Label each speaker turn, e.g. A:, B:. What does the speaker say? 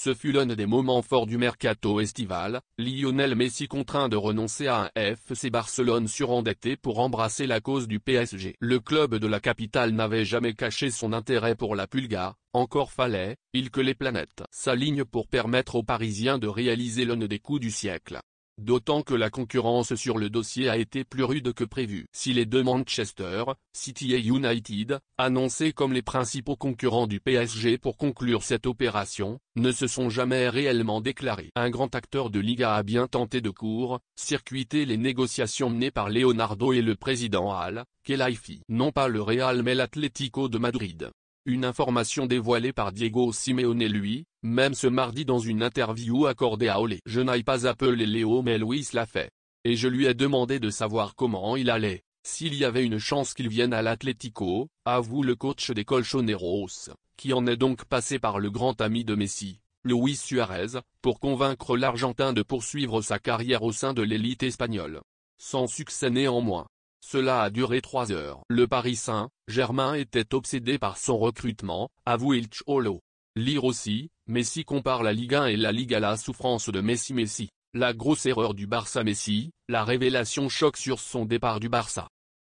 A: Ce fut l'un des moments forts du mercato estival, Lionel Messi contraint de renoncer à un FC Barcelone surendetté pour embrasser la cause du PSG. Le club de la capitale n'avait jamais caché son intérêt pour la Pulga, encore fallait-il que les planètes s'alignent pour permettre aux Parisiens de réaliser l'un des coups du siècle d'autant que la concurrence sur le dossier a été plus rude que prévu. Si les deux Manchester, City et United, annoncés comme les principaux concurrents du PSG pour conclure cette opération, ne se sont jamais réellement déclarés. Un grand acteur de Liga a bien tenté de court, circuiter les négociations menées par Leonardo et le président Al, Kelaifi. Non pas le Real mais l'Atlético de Madrid. Une information dévoilée par Diego Simeone lui, même ce mardi dans une interview accordée à Olé. Je n'ai pas appelé Léo mais Louis l'a fait. Et je lui ai demandé de savoir comment il allait, s'il y avait une chance qu'il vienne à l'Atlético, avoue le coach des Colchoneros, qui en est donc passé par le grand ami de Messi, Luis Suarez, pour convaincre l'Argentin de poursuivre sa carrière au sein de l'élite espagnole. Sans succès néanmoins. Cela a duré trois heures. Le Paris Saint-Germain était obsédé par son recrutement, avoue Il Lire aussi, Messi compare la Ligue 1 et la Ligue à la souffrance de Messi Messi. La grosse erreur du Barça Messi, la révélation choc sur son départ du Barça.